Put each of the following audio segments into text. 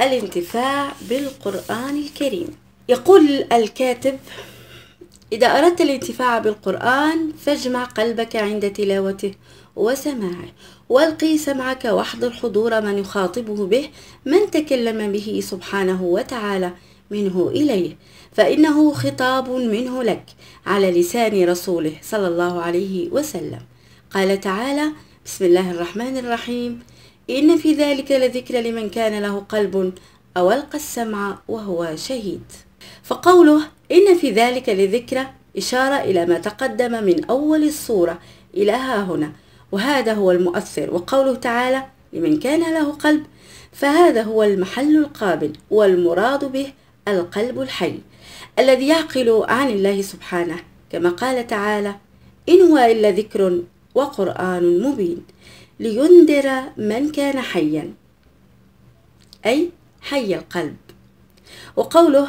الانتفاع بالقرآن الكريم يقول الكاتب إذا أردت الانتفاع بالقرآن فاجمع قلبك عند تلاوته وسماعه والقي سمعك واحضر حضور من يخاطبه به من تكلم به سبحانه وتعالى منه إليه فإنه خطاب منه لك على لسان رسوله صلى الله عليه وسلم قال تعالى بسم الله الرحمن الرحيم إن في ذلك لذكر لمن كان له قلب أو ألقى السمع وهو شهيد فقوله إن في ذلك لذكرى إشارة إلى ما تقدم من أول الصورة إلى ها هنا وهذا هو المؤثر وقوله تعالى لمن كان له قلب فهذا هو المحل القابل والمراد به القلب الحي الذي يعقل عن الله سبحانه كما قال تعالى إن هو إلا ذكر وقرآن مبين لينذر من كان حيا أي حي القلب وقوله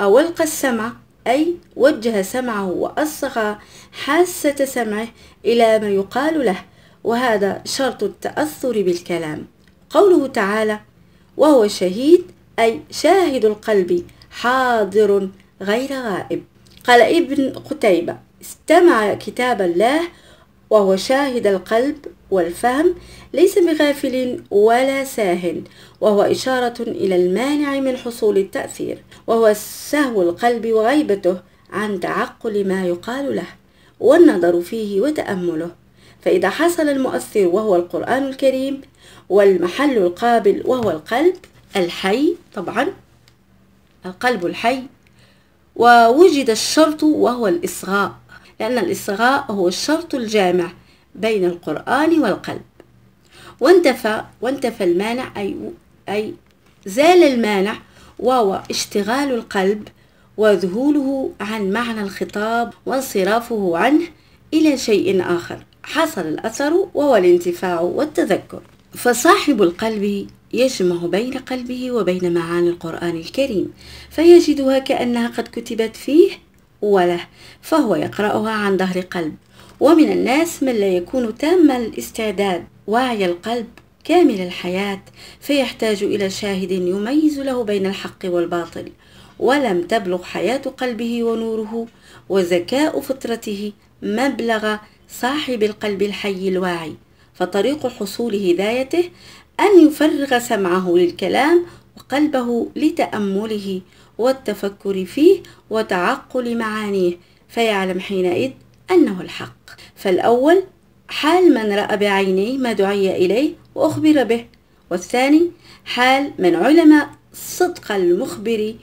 أولقى السمع أي وجه سمعه وأصغى حاسة سمعه إلى ما يقال له وهذا شرط التأثر بالكلام قوله تعالى وهو شهيد أي شاهد القلب حاضر غير غائب قال ابن قتيبة استمع كتاب الله وهو شاهد القلب والفهم ليس بغافل ولا ساهن وهو إشارة إلى المانع من حصول التأثير وهو سهو القلب وغيبته عن تعقل ما يقال له والنظر فيه وتأمله فإذا حصل المؤثر وهو القرآن الكريم والمحل القابل وهو القلب الحي طبعا القلب الحي ووجد الشرط وهو الإصغاء لأن الإصغاء هو الشرط الجامع بين القرآن والقلب وانتفى وانتفى المانع أي أي زال المانع وهو اشتغال القلب وذهوله عن معنى الخطاب وانصرافه عنه إلى شيء آخر حصل الأثر وهو الانتفاع والتذكر فصاحب القلب يجمع بين قلبه وبين معاني القرآن الكريم فيجدها كأنها قد كتبت فيه وله فهو يقرأها عن ظهر قلب ومن الناس من لا يكون تام الاستعداد واعي القلب كامل الحياة فيحتاج إلى شاهد يميز له بين الحق والباطل ولم تبلغ حياة قلبه ونوره وذكاء فطرته مبلغ صاحب القلب الحي الواعي فطريق حصول هدايته أن يفرغ سمعه للكلام وقلبه لتأمله والتفكر فيه وتعقل معانيه فيعلم حينئذ أنه الحق فالأول حال من رأى بعينيه ما دعي إليه وأخبر به والثاني حال من علم صدق المخبر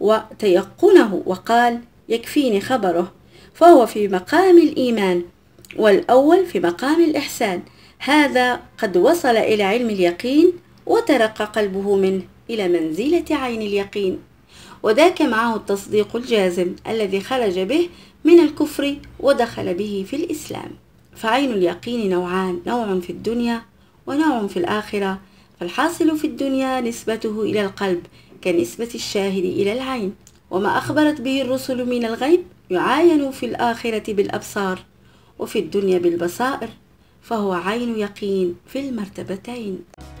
وتيقنه وقال يكفيني خبره فهو في مقام الإيمان والأول في مقام الإحسان هذا قد وصل إلى علم اليقين وترقى قلبه منه إلى منزلة عين اليقين وذاك معه التصديق الجازم الذي خرج به من الكفر ودخل به في الإسلام فعين اليقين نوعان نوع في الدنيا ونوع في الآخرة فالحاصل في الدنيا نسبته إلى القلب كنسبة الشاهد إلى العين وما أخبرت به الرسل من الغيب يعاين في الآخرة بالأبصار وفي الدنيا بالبصائر فهو عين يقين في المرتبتين